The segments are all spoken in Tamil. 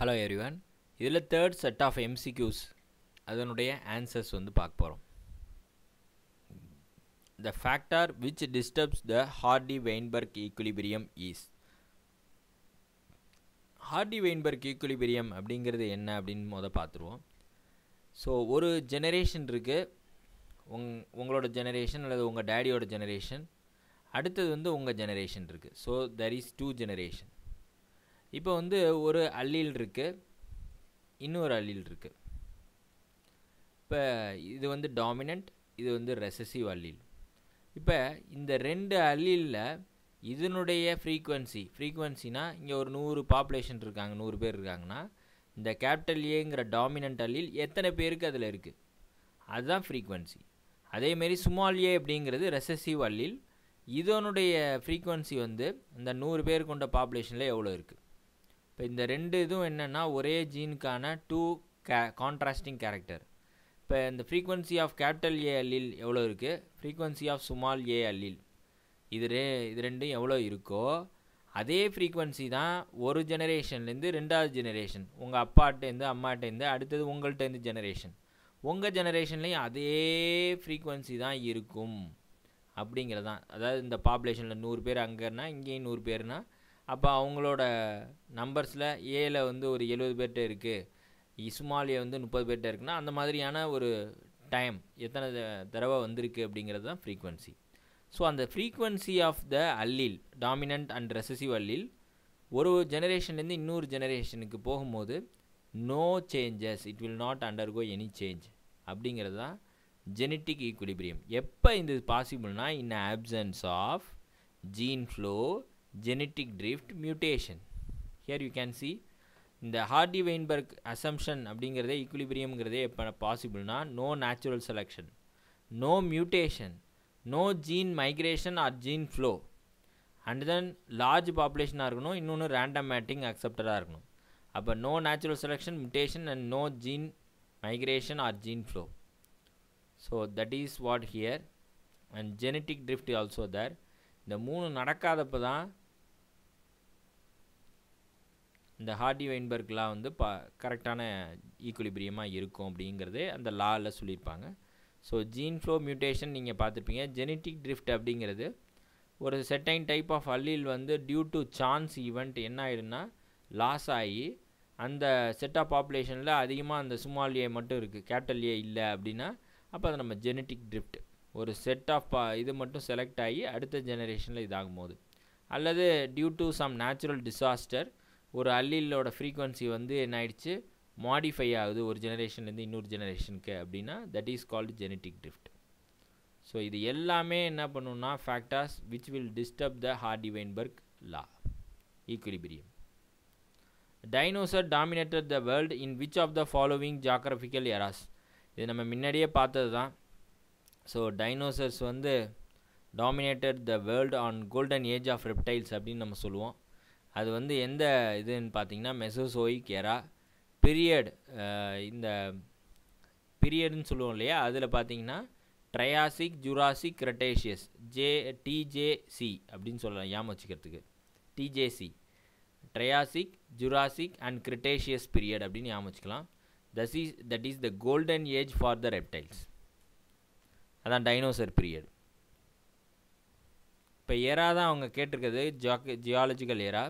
ஹலோ எவ்ரிவன் இதில் தேர்ட் செட் ஆஃப் எம்சிக்யூஸ் அதனுடைய ஆன்சர்ஸ் வந்து பார்க்க போகிறோம் the factor which disturbs the Hardy Weinberg equilibrium is Hardy Weinberg equilibrium அப்படிங்கிறது என்ன அப்படின்னு முத பார்த்துருவோம் ஸோ ஒரு ஜெனரேஷன் இருக்குது உங் உங்களோட ஜெனரேஷன் அல்லது உங்கள் டேடியோட ஜெனரேஷன் அடுத்தது வந்து உங்கள் ஜெனரேஷன் இருக்குது so there is two generation இப்போ வந்து ஒரு அல்லில் இருக்குது இன்னொரு அல்லில் இருக்குது இப்போ இது வந்து டாமினண்ட் இது வந்து ரெசசிவ் அல்லில் இப்போ இந்த ரெண்டு அல்லில் இதனுடைய ஃப்ரீக்குவன்சி ஃப்ரீக்குவன்சினா இங்கே ஒரு நூறு பாப்புலேஷன் இருக்காங்க நூறு பேர் இருக்காங்கன்னா இந்த கேபிட்டல் ஏங்கிற டாமினன்ட் அல்லில் எத்தனை பேருக்கு அதில் இருக்குது அதுதான் ஃப்ரீக்குவன்சி அதேமாரி சுமால் ஏ அப்படிங்கிறது ரெசசிவ் அல்லில் இதனுடைய ஃப்ரீக்குவன்சி வந்து இந்த நூறு பேர் கொண்ட பாப்புலேஷனில் எவ்வளோ இருக்குது இப்போ இந்த ரெண்டு இதுவும் என்னென்னா ஒரே ஜீனுக்கான டூ கே கான்ட்ராஸ்டிங் கேரக்டர் இப்போ இந்த frequency of capital A allele எவ்வளோ இருக்குது frequency of small A allele இது ரெ இது ரெண்டும் எவ்வளோ இருக்கோ அதே ஃப்ரீக்வன்சி தான் ஒரு ஜெனரேஷன்லேருந்து ரெண்டாவது ஜெனரேஷன் உங்கள் அப்பாட்டேருந்து அம்மாட்டேருந்து அடுத்தது உங்கள்கிட்டேருந்து ஜெனரேஷன் உங்கள் ஜெனரேஷன்லேயும் அதே ஃப்ரீக்வன்சி தான் இருக்கும் அப்படிங்கிறது தான் அதாவது இந்த பாப்புலேஷனில் நூறு பேர் அங்கேனா இங்கேயும் நூறு பேர்னால் அப்போ அவங்களோட நம்பர்ஸில் ஏல வந்து ஒரு எழுபது பேர்கிட்ட இருக்குது இஸ்மாலிய வந்து முப்பது பேர்கிட்ட இருக்குன்னா அந்த மாதிரியான ஒரு டைம் எத்தனை தடவை வந்திருக்கு அப்படிங்கிறது தான் ஃப்ரீக்வன்சி ஸோ அந்த frequency of the allele dominant and recessive allele ஒரு ஜெனரேஷன்லேருந்து இன்னொரு ஜெனரேஷனுக்கு போகும்போது no changes it will not undergo any change அப்படிங்கிறது தான் ஜெனட்டிக் ஈக்குலிபிரியம் எப்போ இந்த பாசிபிள்னா in options of gene flow genetic drift mutation here you can see இந்த ஹார்டி வெயின்பர்க் அசம்ஷன் அப்படிங்கிறதே ஈக்குலிபிரியம்ங்கிறதே எப்போ பாசிபிள்னா no natural selection no mutation no gene migration or gene flow and then large பாப்புலேஷனாக இருக்கணும் இன்னொன்று ரேண்டம் மேட்டிங் அக்செப்டடாக இருக்கணும் அப்போ no natural selection mutation and no gene migration or gene flow so that is what here and genetic drift also there இந்த மூணு நடக்காதப்போ தான் இந்த ஹார்டி வைன்பர்க்லாம் வந்து பா கரெக்டான ஈக்குலிபிரியமாக இருக்கும் அப்படிங்கிறதே அந்த லாவில் சொல்லியிருப்பாங்க ஸோ ஜீன் ஃப்ளோ மியூட்டேஷன் நீங்கள் பார்த்துருப்பீங்க ஜெனட்டிக் ட்ரிஃப்ட் அப்படிங்கிறது ஒரு செட்டைன் டைப் ஆஃப் அல்லில் வந்து டியூ டு சான்ஸ் ஈவெண்ட் என்ன ஆயிடுன்னா லாஸ் ஆகி அந்த செட் ஆஃப் பாப்புலேஷனில் அதிகமாக அந்த ஸ்மால் மட்டும் இருக்குது கேபிட்டல் ஏ இல்லை அப்படின்னா அப்போ அது நம்ம ஜெனட்டிக் ட்ரிஃப்ட் ஒரு செட் ஆஃப் பா இது மட்டும் செலக்ட் ஆகி அடுத்த ஜெனரேஷனில் இதாகும் போது அல்லது due to some natural disaster ஒரு அல்லிலோட ஃப்ரீக்குவன்சி வந்து என்ன ஆயிடுச்சு மாடிஃபை ஆகுது ஒரு ஜெனரேஷன்லேருந்து இன்னொரு ஜெனரேஷனுக்கு அப்படின்னா that is called genetic drift so இது எல்லாமே என்ன பண்ணுன்னா factors which will disturb the Hardy Weinberg law equilibrium dinosaur dominated the world in which of the following geographical eras இது நம்ம முன்னாடியே பார்த்தது தான் ஸோ டைனோசர்ஸ் வந்து dominated the world on golden age of reptiles அப்படின்னு நம்ம சொல்லுவோம் அது வந்து எந்த இதுன்னு பார்த்தீங்கன்னா மெசோசோயிக் எரா பீரியட் இந்த பீரியடுன்னு சொல்லுவோம் இல்லையா அதில் பார்த்தீங்கன்னா Triassic Jurassic Cretaceous J TJC அப்படின்னு சொல்லலாம் ஏன் வச்சுக்கிறதுக்கு TJC Triassic Jurassic and Cretaceous period அப்படின்னு ஞாபகம் வச்சுக்கலாம் thus is that is the golden age for the reptiles அதான் டைனோசர் பீரியட் இப்போ ஏரா தான் அவங்க கேட்டிருக்கிறது ஜாக் ஜியாலஜிக்கல் ஏரா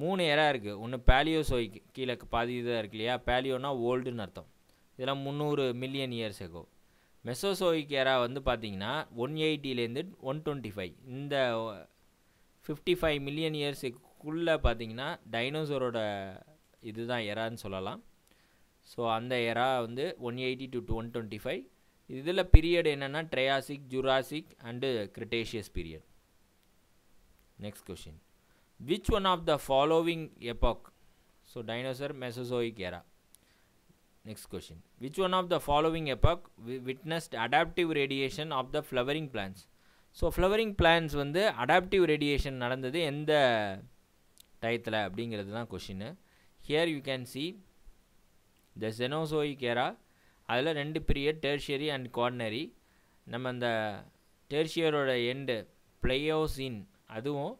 மூணு எரா இருக்குது ஒன்று பேலியோசோயிக் கீழே பாதி இதாக இருக்கு இல்லையா பேலியோன்னா ஓல்டுன்னு அர்த்தம் இதெல்லாம் முந்நூறு million years ago Mesozoic era வந்து பார்த்திங்கன்னா ஒன் எயிட்டிலேருந்து ஒன் டுவெண்ட்டி ஃபைவ் இந்த ஃபிஃப்டி ஃபைவ் மில்லியன் இயர்ஸுக்குள்ளே பார்த்தீங்கன்னா டைனோசரோட இதுதான் எரான்னு சொல்லலாம் ஸோ அந்த எரா வந்து one eighty to one twenty five இதில் பீரியட் என்னென்னா Triassic Jurassic and Cretaceous period next question Which one of the following epoch? So dinosaur, Mesozoic era. Next question. Which one of the following epoch witnessed adaptive radiation of the flowering plants? So flowering plants வந்து அடாப்டிவ் ரேடியேஷன் நடந்தது எந்த டயத்தில் அப்படிங்கிறது தான் கொஷின்னு here you can see the Cenozoic era அதில் ரெண்டு பீரியட் டெர்ஷியரி அண்ட் குவார்னரி நம்ம அந்த டெர்ஷியரோட எண்டு பிளேயோசின் அதுவும்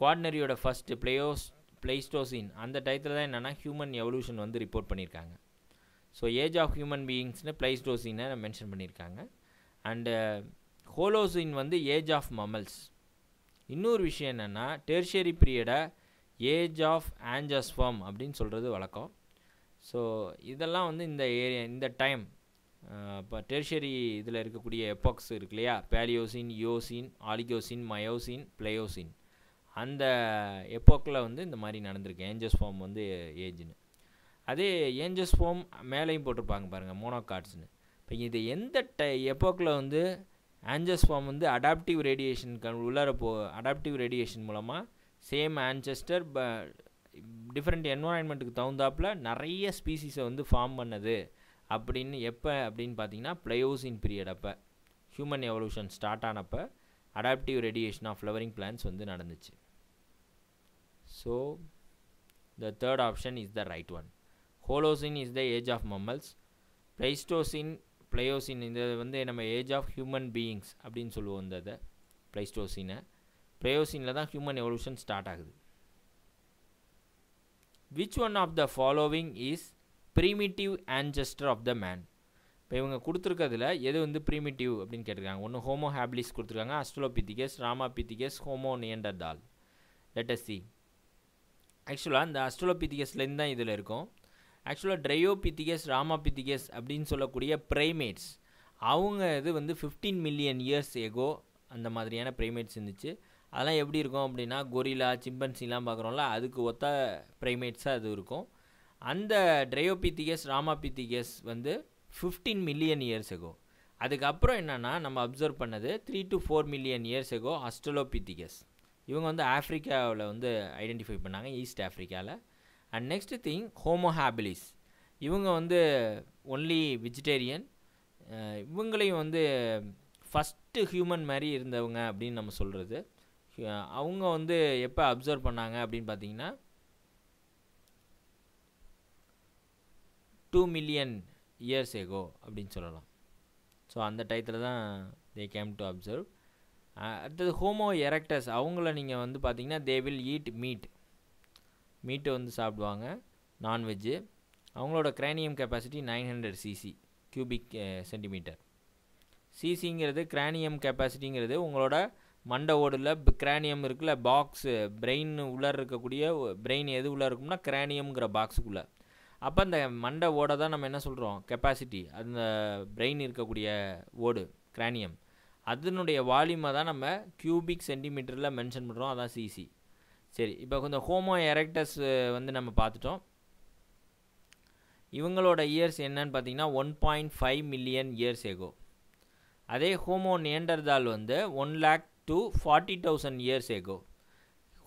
குவாட்னரியோட ஃபஸ்ட்டு பிளேயோஸ் பிளேஸ்டோசின் அந்த டயத்தில் தான் என்னென்னா ஹியூமன் எவல்யூஷன் வந்து ரிப்போர்ட் பண்ணியிருக்காங்க ஸோ ஏஜ் ஆஃப் ஹியூமன் பீயிங்ஸ்னு பிளைஸ்டோசினை மென்ஷன் பண்ணியிருக்காங்க அண்டு ஹோலோசின் வந்து ஏஜ் ஆஃப் மமல்ஸ் இன்னொரு விஷயம் என்னென்னா டெர்ஷரி பீரியடை ஏஜ் ஆஃப் ஃபார்ம் அப்படின்னு சொல்கிறது வழக்கம் ஸோ இதெல்லாம் வந்து இந்த ஏரியா இந்த டைம் இப்போ டெர்ஷரி இதில் இருக்கக்கூடிய எப்பாக்ஸ் இருக்கு இல்லையா Paleocene Eocene Oligocene Miocene Pliocene அந்த எப்போக்கில் வந்து இந்த மாதிரி நடந்திருக்கு ஏஞ்சஸ் ஃபார்ம் வந்து ஏஜ்னு அதே ஏஞ்சஸ் ஃபார்ம் மேலேயும் போட்டிருப்பாங்க பாருங்கள் மோனோகாட்ஸ்னு இப்போ இது எந்த டை எப்போக்கில் வந்து ஆன்சஸ் ஃபார்ம் வந்து அடாப்டிவ் ரேடியேஷன் உள்ளார போ அடாப்டிவ் ரேடியேஷன் மூலமாக சேம் ஆன்செஸ்டர் ப டிஃப்ரெண்ட் என்வரான்மெண்ட்டுக்கு தகுந்தாப்பில் நிறைய ஸ்பீசிஸை வந்து ஃபார்ம் பண்ணது அப்படின்னு எப்போ அப்படின்னு பார்த்தீங்கன்னா ப்ளையோசின் பீரியட் அப்போ ஹியூமன் எவல்யூஷன் ஸ்டார்ட் ஆனப்போ adaptive radiation of flowering plants வந்து நடந்துச்சு So the third option is the right one. Holocene is the age of mammals. Pleistocene, Pliocene இந்த வந்து நம்ம ஏஜ் ஆஃப் ஹியூமன் பீயிங்ஸ் அப்படின்னு சொல்லுவோம் இந்த இதை பிளைஸ்டோசீனை ப்ளேயோசீனில் தான் ஹியூமன் எவல்யூஷன் ஸ்டார்ட் ஆகுது which one of the following is primitive ancestor of the man இப்போ இவங்க கொடுத்துருக்கிறதுல எது வந்து ப்ரீமிட்டிவ் அப்படின்னு கேட்டிருக்காங்க ஒன்று ஹோமோ ஹேப்லிஸ் கொடுத்துருக்காங்க Australopithecus Ramapithecus Homo Neanderthal let's see ஆக்சுவலாக இந்த அஸ்ட்ரோலோபித்திகஸ்லேருந்து தான் இதில் இருக்கும் ஆக்சுவலாக ட்ரையோபித்திகஸ் ராமாபித்திகஸ் அப்படின்னு சொல்லக்கூடிய ப்ரைமேட்ஸ் அவங்க இது வந்து ஃபிஃப்டீன் மில்லியன் இயர்ஸ் எகோ அந்த மாதிரியான ப்ரைமேட்ஸ் இருந்துச்சு அதெல்லாம் எப்படி இருக்கும் அப்படின்னா கொரிலா சிம்பன்சிலாம் பார்க்குறோம்ல அதுக்கு ஒத்த ப்ரைமேட்ஸாக அது இருக்கும் அந்த ட்ரையோபித்திகஸ் ராமாபித்திகஸ் வந்து ஃபிஃப்டீன் மில்லியன் இயர்ஸ் எகோ அதுக்கப்புறம் என்னென்னா நம்ம அப்சர்வ் பண்ணது three to four million years ago Australopithecus இவங்க வந்து ஆஃப்ரிக்காவில் வந்து ஐடென்டிஃபை பண்ணாங்க ஈஸ்ட் ஆஃப்ரிக்காவில் அண்ட் நெக்ஸ்ட் திங் ஹோமோஹாபிலிஸ் இவங்க வந்து ஒன்லி வெஜிடேரியன் இவங்களையும் வந்து ஃபஸ்ட்டு ஹியூமன் மாதிரி இருந்தவங்க அப்படின்னு நம்ம சொல்கிறது அவங்க வந்து எப்போ அப்சர்வ் பண்ணாங்க அப்படின்னு பார்த்தீங்கன்னா டூ மில்லியன் இயர்ஸ் எகோ அப்படின்னு சொல்லலாம் ஸோ அந்த டயத்தில் தான் தே கேம் டு அப்சர்வ் அடுத்தது ஹோமோ எரக்டஸ் அவங்கள நீங்கள் வந்து பார்த்தீங்கன்னா தே வில் ஈட் மீட் மீட்டை வந்து சாப்பிடுவாங்க நான்வெஜ்ஜு அவங்களோட cranium capacity nine hundred CC cubic centimetre சிசிங்கிறது கிரானியம் கெப்பாசிட்டிங்கிறது உங்களோட மண்டை ஓடில் கிரானியம் இருக்குல்ல பாக்ஸு பிரெயின் உள்ளே இருக்கக்கூடிய பிரெயின் எது உள்ளே இருக்கும்னா கிரானியம்ங்கிற பாக்ஸுக்குள்ளே அப்போ அந்த மண்டை ஓடை தான் நம்ம என்ன சொல்கிறோம் கெப்பாசிட்டி அந்த பிரெயின் இருக்கக்கூடிய ஓடு கிரானியம் அதனுடைய வால்யூமை தான் நம்ம கியூபிக் சென்டிமீட்டரில் மென்ஷன் பண்ணுறோம் அதான் சிசி சரி இப்போ கொஞ்சம் ஹோமோ எரக்டஸ் வந்து நம்ம பார்த்துட்டோம் இவங்களோட இயர்ஸ் என்னன்னு பார்த்தீங்கன்னா one point five million years ago அதே ஹோமோ நேண்டர்தால் வந்து one lakh to forty thousand years ago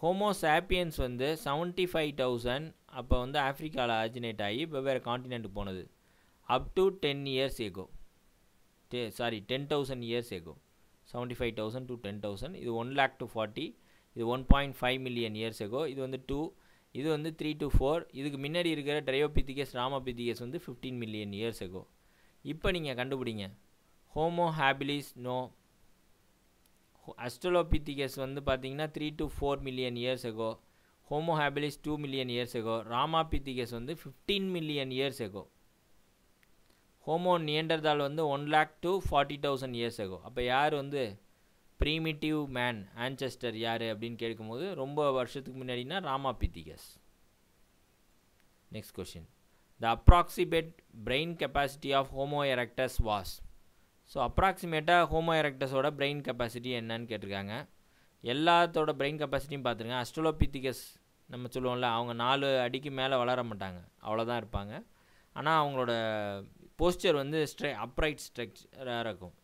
Homo sapiens வந்து செவன்ட்டி ஃபைவ் தௌசண்ட் அப்போ வந்து ஆஃப்ரிக்காவில் ஆரிஜினேட் ஆகி வெவ்வேறு காண்டினென்ட் போனது up to ten years ago day sorry ten thousand years ago seventy five thousand to ten thousand இது ஒன் லேக் டு ஃபார்ட்டி இது one point five million years ago இது வந்து டூ இது வந்து த்ரீ டு ஃபோர் இதுக்கு முன்னாடி இருக்கிற ட்ரையோபித்திகேஸ் ராமபித்திகேஸ் வந்து ஃபிஃப்டீன் மில்லியன் இயர்ஸ் எகோ இப்போ நீங்கள் கண்டுபிடிங்க ஹோமோ ஹேபிலிஸ் நோ அஸ்ட்ரலோபித்திகேஸ் வந்து பார்த்தீங்கன்னா three to four million years ago Homo habilis two million years ago Ramapithecus வந்து fifteen million years ago Homo Neanderthal வந்து one lakh to forty thousand years ஆகும் அப்போ யார் வந்து ப்ரீமிட்டிவ் மேன் ஆன்செஸ்டர் யார் அப்படின்னு கேட்கும்போது ரொம்ப வருஷத்துக்கு முன்னாடினா பித்திகஸ் next question the approximate brain capacity of Homo erectus was so அப்ராக்சிமேட்டாக ஹோமோ எரக்டஸோட பிரெயின் கெப்பாசிட்டி என்னன்னு கேட்டிருக்காங்க எல்லாத்தோட பிரெயின் கெப்பாசிட்டியும் பார்த்துருங்க அஸ்ட்ரோலோபித்திகஸ் நம்ம சொல்லுவோம்ல அவங்க நாலு அடிக்கு மேலே வளர மாட்டாங்க அவ்வளோதான் இருப்பாங்க ஆனால் அவங்களோட போஸ்டர் வந்து ஸ்ட்ரை அப்ரைட் ஸ்ட்ரக்சராக இருக்கும்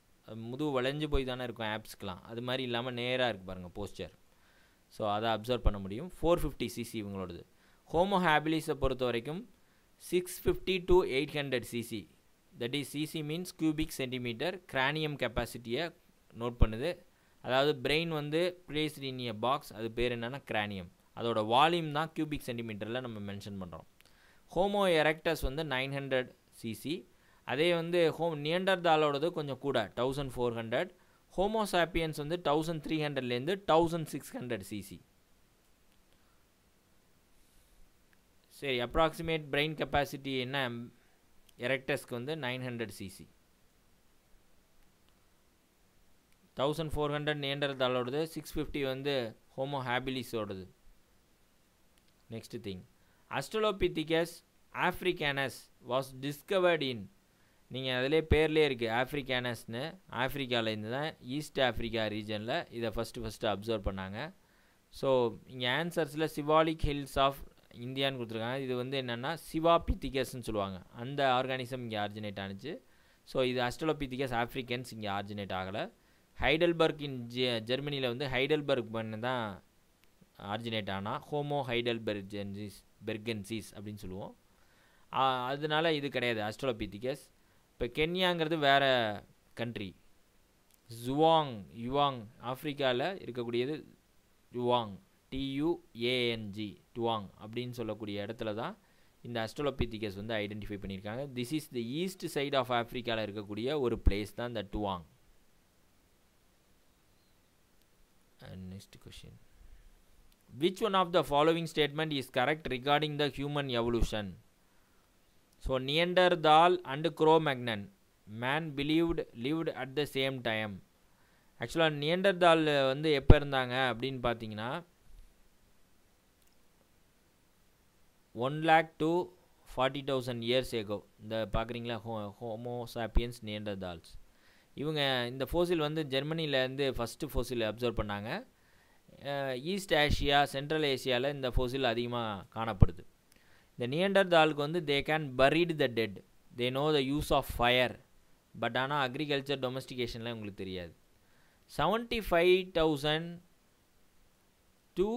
முதுகு வளைஞ்சு போய் தானே இருக்கும் ஆப்ஸ்க்கெலாம் அது மாதிரி இல்லாமல் நேராக இருக்குது பாருங்கள் போஸ்டர் ஸோ அதை அப்சர்வ் பண்ண முடியும் ஃபோர் ஃபிஃப்டி சிசி இவங்களோடது ஹோமோ ஹேபிலிஸை பொறுத்த வரைக்கும் six fifty to eight hundred CC that is CC means cubic centimetre cranium கெப்பாசிட்டியை நோட் பண்ணுது அதாவது பிரெயின் வந்து பிளேஸ் இன் எ பாக்ஸ் அது பேர் என்னென்னா கிரானியம் அதோட வால்யூம் தான் க்யூபிக் சென்டிமீட்டரில் நம்ம மென்ஷன் பண்ணுறோம் ஹோமோ எரக்டஸ் வந்து நைன் ஹண்ட்ரட் சிசி அதே வந்து ஹோம் நியண்டர் தாலோடது கொஞ்சம் கூட தௌசண்ட் ஃபோர் ஹண்ட்ரட் ஹோமோசாப்பியன்ஸ் வந்து தௌசண்ட் த்ரீ ஹண்ட்ரட்லேருந்து தௌசண்ட் சிக்ஸ் ஹண்ட்ரட் சிசி சரி அப்ராக்சிமேட் பிரெயின் கெப்பாசிட்டி என்ன எரக்டஸ்க்கு வந்து nine hundred CC thousand four hundred நேண்டர்தாலோடது சிக்ஸ் ஃபிஃப்டி வந்து ஹோமோ ஹேபிலிஸோடது next thing australopithecus africanus was discovered in நீங்கள் அதிலே பேர்லேயே இருக்குது ஆஃப்ரிக்கானஸ்னு ஆஃப்ரிக்காவிலேருந்து தான் ஈஸ்ட் ஆஃப்ரிக்கா ரீஜனில் இதை ஃபஸ்ட்டு ஃபஸ்ட்டு அப்சர்வ் பண்ணாங்க ஸோ இங்கே ஆன்சர்ஸில் சிவாலிக் ஹில்ஸ் ஆஃப் இந்தியான்னு கொடுத்துருக்காங்க இது வந்து என்னென்னா சிவாபித்திகஸ்ன்னு சொல்லுவாங்க அந்த ஆர்கானிசம் இங்கே ஆர்ஜினேட் ஆனிச்சு ஸோ இது அஸ்டலோபித்திகஸ் ஆஃப்ரிக்கன்ஸ் இங்கே ஆர்ஜினேட் ஆகலை ஹைடல்பர்க் இன் ஜெ ஜெர்மனியில் வந்து ஹைடல்பர்க் பண்ணு தான் ஆர்ஜினேட் ஆனால் ஹோமோ ஹைடல்பெர்ஜன்சிஸ் பெர்கன்சிஸ் அப்படின்னு சொல்லுவோம் அதனால் இது கிடையாது அஸ்ட்ரலோபித்திகஸ் இப்போ கென்யாங்கிறது வேறு கண்ட்ரி ஜுவாங் யுவாங் ஆஃப்ரிக்காவில் இருக்கக்கூடியது ஜுவாங் டியூஏஎன்ஜி டுவாங் அப்படின்னு சொல்லக்கூடிய இடத்துல தான் இந்த அஸ்ட்ரோலோபித்திகஸ் வந்து ஐடென்டிஃபை பண்ணியிருக்காங்க this is the east side of ஆஃப்ரிக்காவில் இருக்கக்கூடிய ஒரு பிளேஸ் தான் இந்த Taung next question which one of the following statement is correct regarding the human evolution So Neanderthal and Cro-Magnon man believed lived at the same time ஆக்சுவலாக நியண்டர்தால் வந்து எப்போ இருந்தாங்க அப்படின்னு பார்த்தீங்கன்னா one lakh to forty thousand years ago இந்த பார்க்குறீங்களா ஹோ ஹோமோ ஹோமோசாப்பியன்ஸ் நியண்டர்தால்ஸ் இவங்க இந்த ஃபோசில் வந்து ஜெர்மனியிலேருந்து ஃபஸ்ட்டு ஃபோசில் அப்சர்வ் பண்ணாங்க ஈஸ்ட் ஏஷியா சென்ட்ரல் ஏசியாவில் இந்த ஃபோசில் அதிகமாக காணப்படுது இந்த நியண்டர்தாலுக்கு வந்து they can buried the dead they know the use of fire but ஆனால் அக்ரிகல்ச்சர் டொமஸ்டிகேஷன்லாம் உங்களுக்கு தெரியாது seventy five thousand to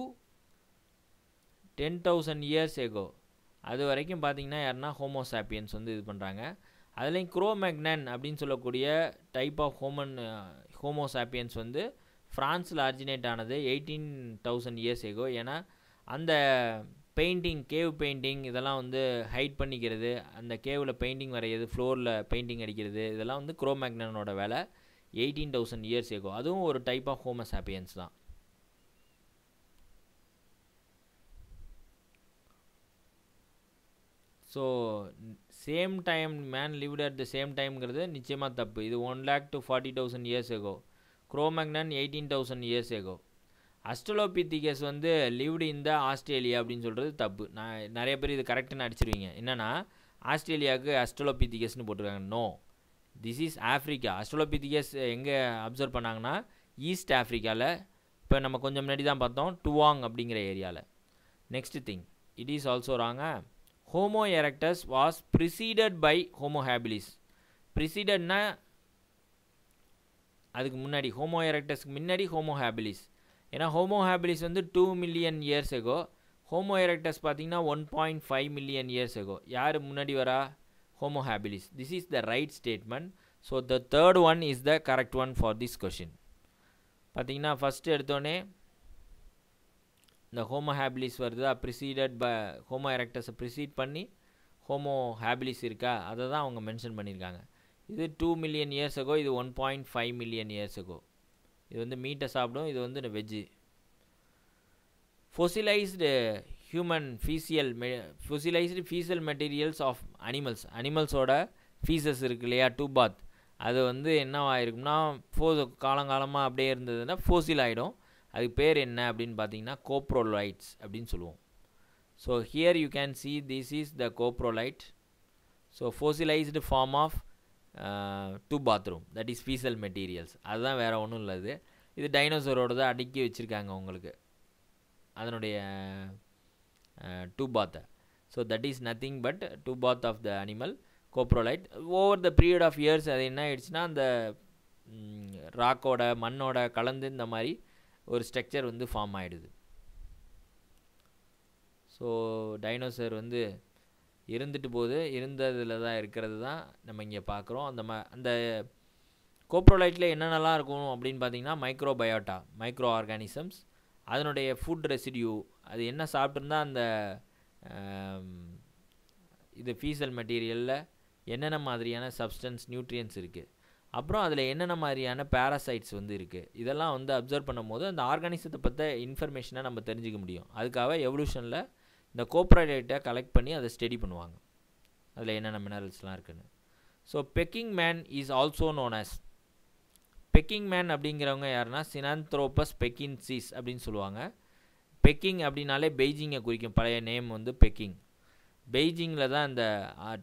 ten thousand years ago அது வரைக்கும் பார்த்தீங்கன்னா யாருன்னா ஹோமோசாப்பியன்ஸ் வந்து இது பண்ணுறாங்க அதுலேயும் குரோமேக்னன் அப்படின்னு சொல்லக்கூடிய டைப் ஆஃப் ஹோமன் ஹோமோசாப்பியன்ஸ் வந்து ஃப்ரான்ஸில் ஆரிஜினேட் ஆனது எயிட்டீன் தௌசண்ட் இயர்ஸ் எகோ ஏன்னா அந்த பெயிண்டிங் கேவ் பெயிண்டிங் இதெல்லாம் வந்து ஹைட் பண்ணிக்கிறது அந்த கேவில் பெயிண்டிங் வரைகிறது ஃப்ளோரில் பெயிண்டிங் அடிக்கிறது இதெல்லாம் வந்து குரோமேக்னனோட வேலை எயிட்டீன் தௌசண்ட் இயர்ஸ் ஏகோ அதுவும் ஒரு டைப் ஆஃப் ஹோமஸ் ஹாப்பியன்ஸ் தான் so same time man lived at the same டைம்ங்கிறது நிச்சயமாக தப்பு இது one lakh to forty thousand years ago Cro-Magnon eighteen thousand years ago australopithecus வந்து லிவ்டு இந்த ஆஸ்திரேலியா அப்படின்னு சொல்கிறது தப்பு நான் நிறைய பேர் இது கரெக்டுன்னு அடிச்சிருவீங்க என்னென்னா ஆஸ்திரேலியாவுக்கு அஸ்ட்ரலோபித்திகஸ்னு போட்டிருக்காங்க no this is Africa australopithecus எங்கே அப்சர்வ் பண்ணாங்கன்னா ஈஸ்ட் ஆஃப்ரிக்காவில் இப்போ நம்ம கொஞ்சம் முன்னாடி தான் பார்த்தோம் டுவாங் அப்படிங்கிற ஏரியாவில் next thing it is also wrong homo erectus was preceded by homo habilis ப்ரிசீடட்னா அதுக்கு முன்னாடி ஹோமோ எரக்டஸ்க்கு முன்னாடி ஹோமோ ஹேபிலிஸ் ஏன்னா ஹோமோ ஹேபிலிஸ் வந்து two million years ago homo erectus பார்த்திங்கன்னா one point five million years ago யார் முன்னாடி வரா homo habilis this is the right statement so the third one is the correct one for this question பார்த்திங்கன்னா ஃபஸ்ட்டு எடுத்தோடனே இந்த ஹோமோ ஹேபிலிஸ் வருது ப்ரிசீடட் பை ஹோமோ எரக்டஸை ப்ரிசீட் பண்ணி ஹோமோ ஹேபிலிஸ் இருக்கா அதை தான் அவங்க மென்ஷன் பண்ணியிருக்காங்க இது டூ மில்லியன் இயர்ஸ் அகோ இது one point five million years ago இது வந்து மீட்டை சாப்பிடும் இது வந்து வெஜ்ஜு ஃபோசிலைஸ்டு ஹியூமன் ஃபீசியல் மெ fossilized faecal materials of animals அனிமல்ஸோட ஃபீசஸ் இருக்கு இல்லையா டூ பாத் அது வந்து என்னவாயிருக்கும்னா ஃபோ காலங்காலமாக அப்படியே இருந்ததுன்னா ஃபோசில் ஆகிடும் அதுக்கு பேர் என்ன அப்படின்னு பார்த்தீங்கன்னா கோப்ரோலைட்ஸ் அப்படின்னு சொல்லுவோம் so here you can see this is the coprolite so fossilized form of two bathroom that is faecal materials அதுதான் வேறு ஒன்றும் இல்லை இது இது தான் அடுக்கி வச்சுருக்காங்க உங்களுக்கு அதனுடைய டூ பாத்தை so that is nothing but two bath of the animal coprolite over the period of years அது என்ன ஆயிடுச்சுன்னா அந்த ராக்கோட மண்ணோட கலந்து இந்த மாதிரி ஒரு ஸ்ட்ரக்சர் வந்து ஃபார்ம் ஆகிடுது ஸோ டைனோசர் வந்து இருந்துட்டு போது இருந்ததில் தான் இருக்கிறது தான் நம்ம இங்கே பார்க்குறோம் அந்த ம அந்த கோப்ரோலைட்டில் என்னென்னலாம் இருக்கும் அப்படின்னு பார்த்தீங்கன்னா மைக்ரோபயோட்டா மைக்ரோ ஆர்கானிசம்ஸ் அதனுடைய ஃபுட் ரெசிடியூ அது என்ன சாப்பிட்ருந்தா அந்த இது ஃபீசல் மெட்டீரியலில் என்னென்ன மாதிரியான சப்ஸ்டன்ஸ் நியூட்ரியன்ஸ் இருக்குது அப்புறம் அதில் என்னென்ன மாதிரியான பேராசைட்ஸ் வந்து இருக்குது இதெல்லாம் வந்து அப்சர்வ் பண்ணும்போது அந்த ஆர்கானிசத்தை பற்ற இன்ஃபர்மேஷனை நம்ம தெரிஞ்சுக்க முடியும் அதுக்காக எவல்யூஷனில் இந்த கோப்ரா கலெக்ட் பண்ணி அதை ஸ்டடி பண்ணுவாங்க அதில் என்னென்ன மினரல்ஸ்லாம் இருக்குதுன்னு so Peking man is also known as Peking man அப்படிங்கிறவங்க யாருன்னா சினாந்த்ரோபஸ் பெக்கின்சிஸ் அப்படின்னு சொல்லுவாங்க பெக்கிங் அப்படின்னாலே பெய்ஜிங்கை குறிக்கும் பழைய நேம் வந்து பெக்கிங் பெய்ஜிங்கில் தான் இந்த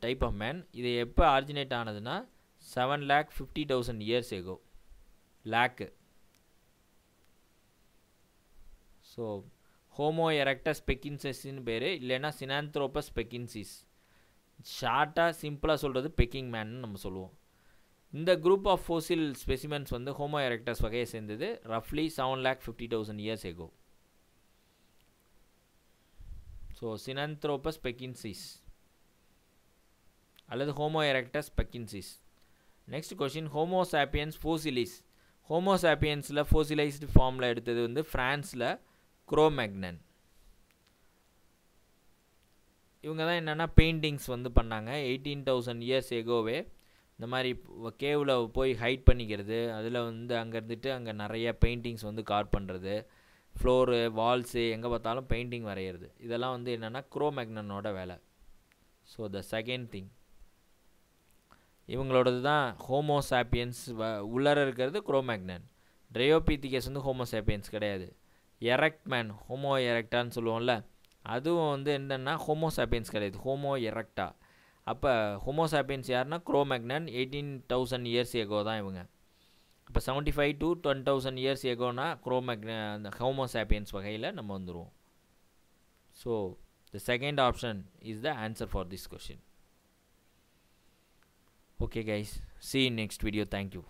டைப் ஆஃப் மேன் இது எப்போ ஆரிஜினேட் ஆனதுன்னா seven lakh fifty thousand years ago lakh so homo erectus பெக்கின்சஸ்ன்னு பேர் இல்லைன்னா சினாந்த்ரோபஸ் பெக்கின்சிஸ் ஷார்ட்டாக சிம்பிளாக சொல்கிறது பெக்கிங் மேன்னு நம்ம சொல்லுவோம் இந்த குரூப் ஆஃப் ஃபோசில் ஸ்பெசிமென்ஸ் வந்து ஹோமோ எரக்டஸ் வகையை சேர்ந்தது ரஃப்லி seven lakh fifty thousand years ago so Sinanthropus pekinensis அல்லது homo erectus pekinensis next question homo sapiens fossils ஹோமோசாப்பியன்ஸில் ஃபோசிலைஸ்டு ஃபார்மில் எடுத்தது வந்து ஃப்ரான்ஸில் குரோமேக்னன் இவங்க தான் என்னென்னா பெயிண்டிங்ஸ் வந்து பண்ணாங்க எயிட்டீன் தௌசண்ட் இயர்ஸ் எகோவே இந்த மாதிரி கேவில் போய் ஹைட் பண்ணிக்கிறது அதில் வந்து அங்கே இருந்துட்டு அங்கே நிறைய பெயிண்டிங்ஸ் வந்து கார் பண்ணுறது ஃப்ளோரு வால்ஸு எங்கே பார்த்தாலும் பெயிண்டிங் வரைகிறது இதெல்லாம் வந்து என்னென்னா குரோமேக்னனோட வேலை ஸோ த செகண்ட் திங் இவங்களோடது தான் ஹோமோசாப்பியன்ஸ் வ உள்ளர இருக்கிறது குரோமேக்னன் ட்ரையோபித்திகஸ் வந்து ஹோமோசாப்பியன்ஸ் கிடையாது எரக்ட்மேன் மேன் ஹோமோ எரக்டான்னு சொல்லுவோம்ல அதுவும் வந்து என்னென்னா ஹோமோசாப்பியன்ஸ் கிடையாது ஹோமோ எரக்டா அப்போ ஹோமோசாப்பியன்ஸ் யாருன்னா Cro-Magnon eighteen thousand years ago தான் இவங்க இப்போ seventy five to ten thousand years எகோனா குரோமேக்ன அந்த ஹோமோசாப்பியன்ஸ் வகையில் நம்ம வந்துடுவோம் so the second option is the answer for this question okay guys see next video thank you